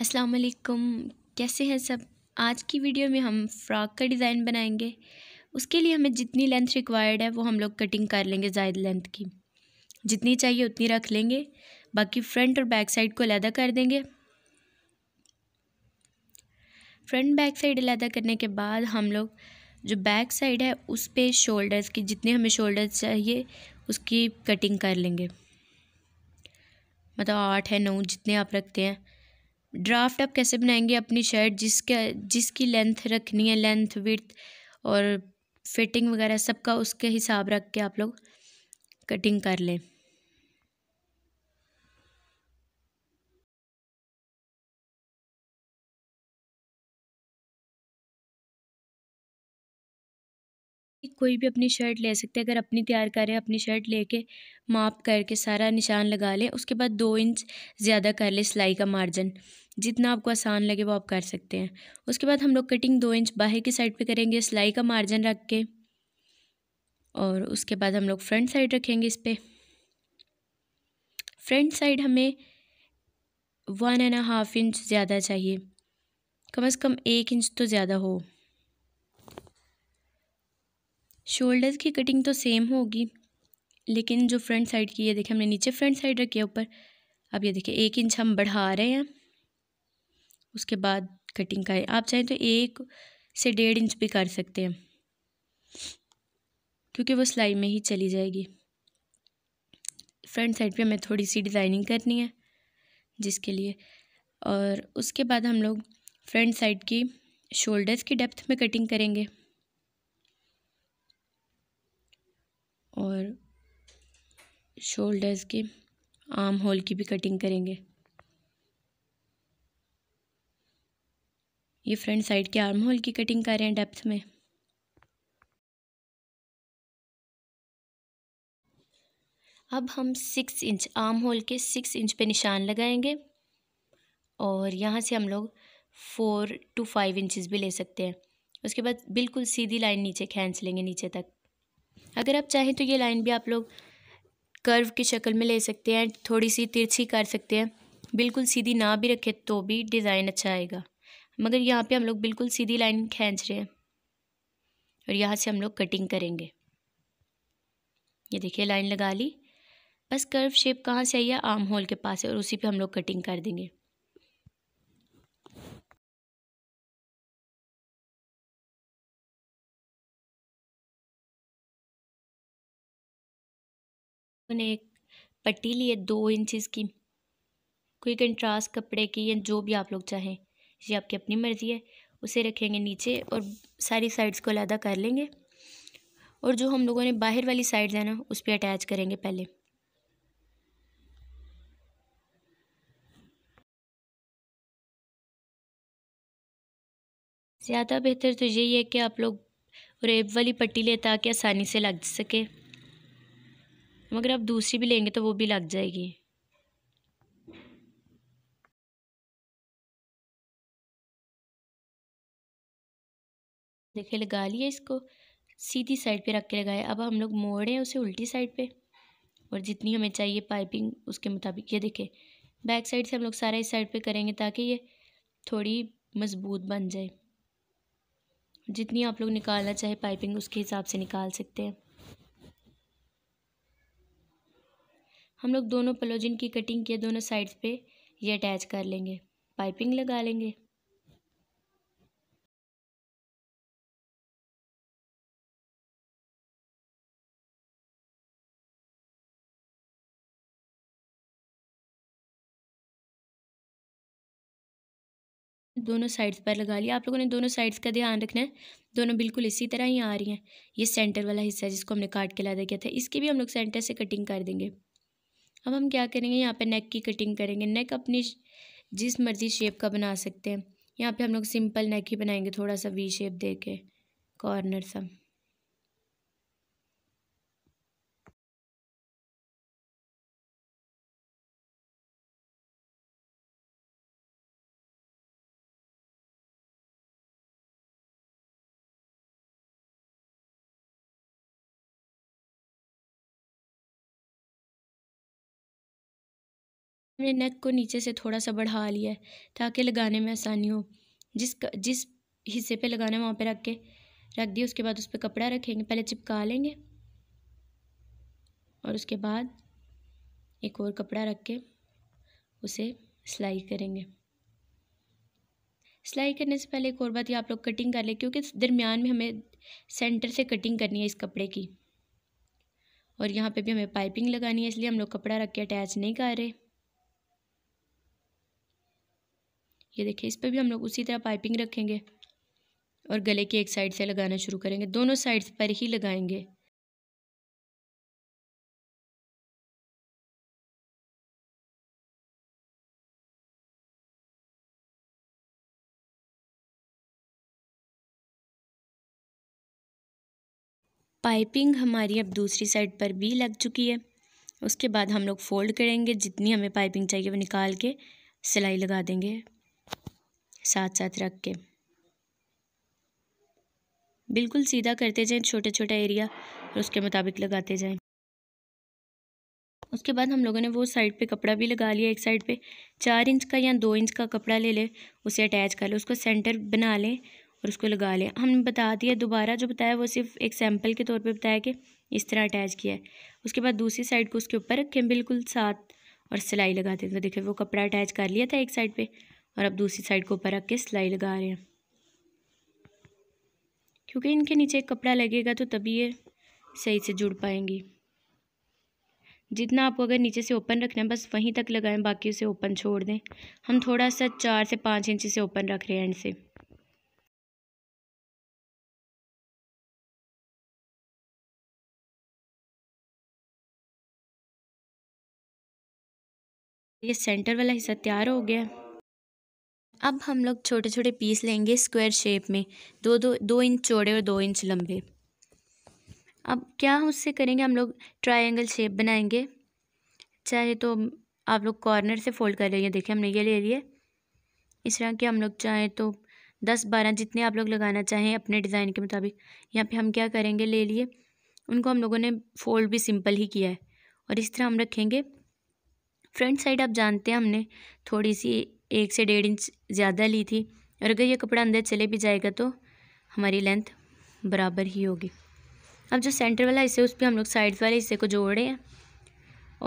अस्सलाम वालेकुम कैसे हैं सब आज की वीडियो में हम फ़्रॉक का डिज़ाइन बनाएंगे उसके लिए हमें जितनी लेंथ रिक्वायर्ड है वो हम लोग कटिंग कर लेंगे जायद लेंथ की जितनी चाहिए उतनी रख लेंगे बाकी फ्रंट और बैक साइड को अलहदा कर देंगे फ्रंट बैक साइड अलहदा करने के बाद हम लोग जो बैक साइड है उस पर शोल्डर्स की जितने हमें शोल्डर्स चाहिए उसकी कटिंग कर लेंगे मतलब आठ है नौ जितने आप रखते हैं ड्राफ्ट आप कैसे बनाएंगे अपनी शर्ट जिसके जिसकी लेंथ रखनी है लेंथ विर्थ और फिटिंग वगैरह सबका उसके हिसाब रख के आप लोग कटिंग कर लें कोई भी अपनी शर्ट ले सकते हैं अगर अपनी तैयार करें अपनी शर्ट लेके माप करके सारा निशान लगा लें उसके बाद दो इंच ज़्यादा कर लें सिलाई का मार्जिन जितना आपको आसान लगे वो आप कर सकते हैं उसके बाद हम लोग कटिंग दो इंच बाहर की साइड पे करेंगे सिलाई का मार्जिन रख के और उसके बाद हम लोग फ्रंट साइड रखेंगे इस पर फ्रंट साइड हमें वन एंड हाफ इंच ज़्यादा चाहिए कम से कम एक इंच तो ज़्यादा हो शोल्डर्स की कटिंग तो सेम होगी लेकिन जो फ्रंट साइड की ये देखें हमने नीचे फ्रंट साइड रखी है ऊपर अब ये देखिए एक इंच हम बढ़ा रहे हैं उसके बाद कटिंग का आप चाहें तो एक से डेढ़ इंच भी कर सकते हैं क्योंकि वो सिलाई में ही चली जाएगी फ्रंट साइड पे हमें थोड़ी सी डिज़ाइनिंग करनी है जिसके लिए और उसके बाद हम लोग फ्रंट साइड की शोल्डर्स की डेप्थ में कटिंग करेंगे और शोल्डर्स के आर्म होल की भी कटिंग करेंगे ये फ्रंट साइड के आर्म होल की कटिंग कर रहे हैं डेप्थ में अब हम सिक्स इंच आर्म होल के सिक्स इंच पे निशान लगाएंगे और यहाँ से हम लोग फ़ोर टू फाइव इंचेस भी ले सकते हैं उसके बाद बिल्कुल सीधी लाइन नीचे खींच लेंगे नीचे तक अगर आप चाहें तो ये लाइन भी आप लोग कर्व की शक्ल में ले सकते हैं थोड़ी सी तिरछी कर सकते हैं बिल्कुल सीधी ना भी रखें तो भी डिज़ाइन अच्छा आएगा मगर यहाँ पे हम लोग बिल्कुल सीधी लाइन खींच रहे हैं और यहाँ से हम लोग कटिंग करेंगे ये देखिए लाइन लगा ली बस कर्व शेप कहाँ से आई है आर्म होल के पास है और उसी पे हम लोग कटिंग कर देंगे मैंने एक पट्टी ली है दो इंचज़ की कोई कंट्रास्ट कपड़े की या जो भी आप लोग चाहें ये आपकी अपनी मर्ज़ी है उसे रखेंगे नीचे और सारी साइड्स को अलहदा कर लेंगे और जो हम लोगों ने बाहर वाली साइड्स है ना उस पर अटैच करेंगे पहले ज़्यादा बेहतर तो यही है कि आप लोग रेब वाली पट्टी लें ताकि आसानी से लग सके मगर आप दूसरी भी लेंगे तो वो भी लग जाएगी देखिए लगा लिया इसको सीधी साइड पे रख के लगाए अब हम लोग मोड़े उसे उल्टी साइड पे और जितनी हमें चाहिए पाइपिंग उसके मुताबिक ये देखें बैक साइड से हम लोग सारा इस साइड पे करेंगे ताकि ये थोड़ी मज़बूत बन जाए जितनी आप लोग निकालना चाहे पाइपिंग उसके हिसाब से निकाल सकते हैं हम लोग दोनों पलोजिन की कटिंग के दोनों साइड्स पे ये अटैच कर लेंगे पाइपिंग लगा लेंगे दोनों साइड्स पर लगा लिया आप लोगों ने दोनों साइड्स का ध्यान रखना है दोनों बिल्कुल इसी तरह ही आ रही हैं ये सेंटर वाला हिस्सा जिसको हमने काट के ला किया था इसकी भी हम लोग सेंटर से कटिंग कर देंगे अब हम क्या करेंगे यहाँ पे नेक की कटिंग करेंगे नेक अपनी जिस मर्ज़ी शेप का बना सकते हैं यहाँ पे हम लोग सिंपल नेक ही बनाएंगे थोड़ा सा वी शेप दे के कॉर्नर सा हमने नेक को नीचे से थोड़ा सा बढ़ा लिया है ताकि लगाने में आसानी हो जिस जिस हिस्से पे लगाना है वहाँ पे रख के रख दिए उसके बाद उस पर कपड़ा रखेंगे पहले चिपका लेंगे और उसके बाद एक और कपड़ा रख के उसे सिलाई करेंगे सिलाई करने से पहले एक और बात ये आप लोग कटिंग कर लें क्योंकि दरमियान में हमें सेंटर से कटिंग करनी है इस कपड़े की और यहाँ पे भी हमें पाइपिंग लगानी है इसलिए हम लोग कपड़ा रख के अटैच नहीं कर रहे ये देखिए इस पर भी हम लोग उसी तरह पाइपिंग रखेंगे और गले की एक साइड से लगाना शुरू करेंगे दोनों साइड्स पर ही लगाएंगे पाइपिंग हमारी अब दूसरी साइड पर भी लग चुकी है उसके बाद हम लोग फ़ोल्ड करेंगे जितनी हमें पाइपिंग चाहिए वो निकाल के सिलाई लगा देंगे साथ साथ रख के बिल्कुल सीधा करते जाएं छोटे छोटे एरिया और उसके मुताबिक लगाते जाएं उसके बाद हम लोगों ने वो साइड पे कपड़ा भी लगा लिया एक साइड पे चार इंच का या दो इंच का कपड़ा ले लें उसे अटैच कर लें उसको सेंटर बना लें और उसको लगा लें हमने बता दिया दोबारा जो बताया वो सिर्फ एक सैम्पल के तौर पे बताया कि इस तरह अटैच किया है उसके बाद दूसरी साइड को उसके ऊपर रखें बिल्कुल साथ और सिलाई लगाते तो देखिए वो कपड़ा अटैच कर लिया था एक साइड पर और अब दूसरी साइड को ऊपर रख के सिलाई लगा रहे हैं क्योंकि इनके नीचे एक कपड़ा लगेगा तो तभी ये सही से जुड़ पाएंगी जितना आपको अगर नीचे से ओपन रखना है बस वहीं तक लगाएं बाकी उसे ओपन छोड़ दें हम थोड़ा सा चार से पाँच इंच से ओपन रख रहे हैं एंड से ये सेंटर वाला हिस्सा तैयार हो गया अब हम लोग छोटे छोटे पीस लेंगे स्क्वायर शेप में दो दो दो इंच चौड़े और दो इंच लंबे अब क्या उससे करेंगे हम लोग ट्रायंगल शेप बनाएंगे चाहे तो आप लोग कॉर्नर से फोल्ड कर लेंगे देखिए हमने ये ले लिए इस तरह के हम लोग चाहें तो दस बारह जितने आप लोग लगाना चाहें अपने डिज़ाइन के मुताबिक यहाँ पे हम क्या करेंगे ले लिए उनको हम लोगों ने फोल्ड भी सिंपल ही किया है और इस तरह हम रखेंगे फ्रंट साइड आप जानते हैं हमने थोड़ी सी एक से डेढ़ इंच ज़्यादा ली थी और अगर ये कपड़ा अंदर चले भी जाएगा तो हमारी लेंथ बराबर ही होगी अब जो सेंटर वाला हिस्से उस पर हम लोग साइड वाले हिस्से को जोड़ रहे हैं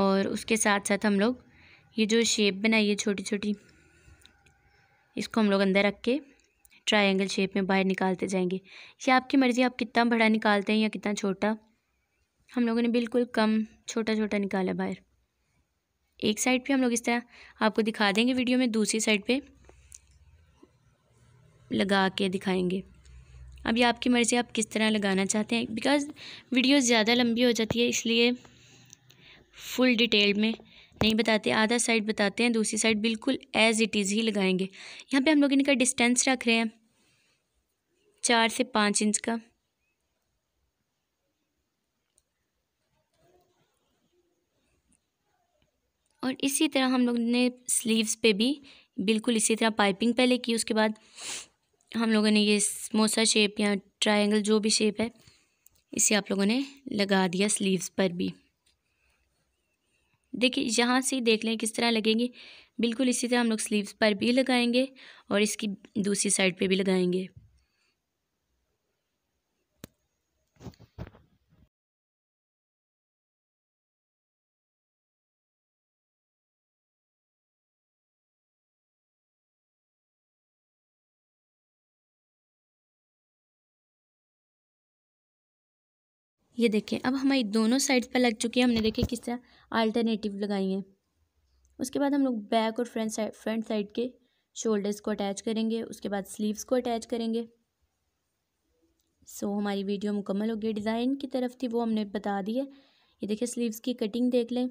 और उसके साथ साथ हम लोग ये जो शेप बनाई है छोटी छोटी इसको हम लोग अंदर रख के ट्राइंगल शेप में बाहर निकालते जाएंगे ये आपकी मर्ज़ी आप कितना बड़ा निकालते हैं या कितना छोटा हम लोगों ने बिल्कुल कम छोटा छोटा निकाला बाहर एक साइड पे हम लोग इस तरह आपको दिखा देंगे वीडियो में दूसरी साइड पे लगा के दिखाएंगे अभी आपकी मर्ज़ी आप किस तरह लगाना चाहते हैं बिकॉज़ वीडियो ज़्यादा लंबी हो जाती है इसलिए फुल डिटेल में नहीं बताते आधा साइड बताते हैं दूसरी साइड बिल्कुल एज़ इट इज़ ही लगाएंगे यहाँ पे हम लोग इनका डिस्टेंस रख रहे हैं चार से पाँच इंच का और इसी तरह हम लोग ने स्लीव्स पे भी बिल्कुल इसी तरह पाइपिंग पहले की उसके बाद हम लोगों ने ये समोसा शेप या ट्रायंगल जो भी शेप है इसे आप लोगों ने लगा दिया स्लीव्स पर भी देखिए यहाँ से देख लें किस तरह लगेंगे बिल्कुल इसी तरह हम लोग स्लीव्स पर भी लगाएंगे और इसकी दूसरी साइड पे भी लगाएंगे ये देखें अब हमारी दोनों साइड्स पर लग चुकी है हमने देखे किस तरह आल्टरनेटिव लगाई हैं उसके बाद हम लोग बैक और फ्रंट साइड फ्रंट साइड के शोल्डर्स को अटैच करेंगे उसके बाद स्लीव्स को अटैच करेंगे सो so, हमारी वीडियो मुकम्मल हो गई डिज़ाइन की तरफ थी वो हमने बता दी है ये देखिए स्लीव्स की कटिंग देख लें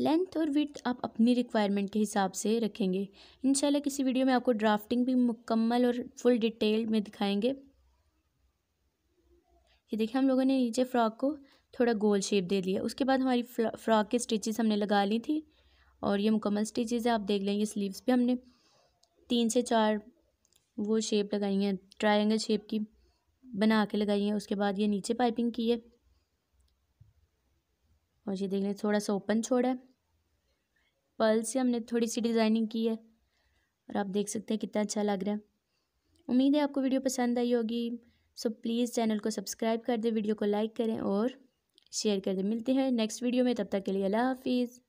लेंथ और विथ आप अपनी रिक्वायरमेंट के हिसाब से रखेंगे इंशाल्लाह किसी वीडियो में आपको ड्राफ्टिंग भी मुकम्मल और फुल डिटेल में दिखाएंगे ये देखिए हम लोगों ने नीचे फ़्रॉक को थोड़ा गोल शेप दे दिया उसके बाद हमारी फ़्रॉक की स्टिचेस हमने लगा ली थी और ये मुकम्मल स्टिचेस है आप देख लें ये स्लीव्स पे हमने तीन से चार वो शेप लगाई हैं ट्रायंगल शेप की बना के लगाई हैं उसके बाद ये नीचे पाइपिंग की है और ये देख लें थोड़ा सा ओपन छोड़ा है पर्ल से हमने थोड़ी सी डिज़ाइनिंग की है और आप देख सकते हैं कितना अच्छा लग रहा है उम्मीद है आपको वीडियो पसंद आई होगी सो प्लीज़ चैनल को सब्सक्राइब कर दें वीडियो को लाइक करें और शेयर कर दें मिलते हैं नेक्स्ट वीडियो में तब तक के लिए अल्लाह हाफिज़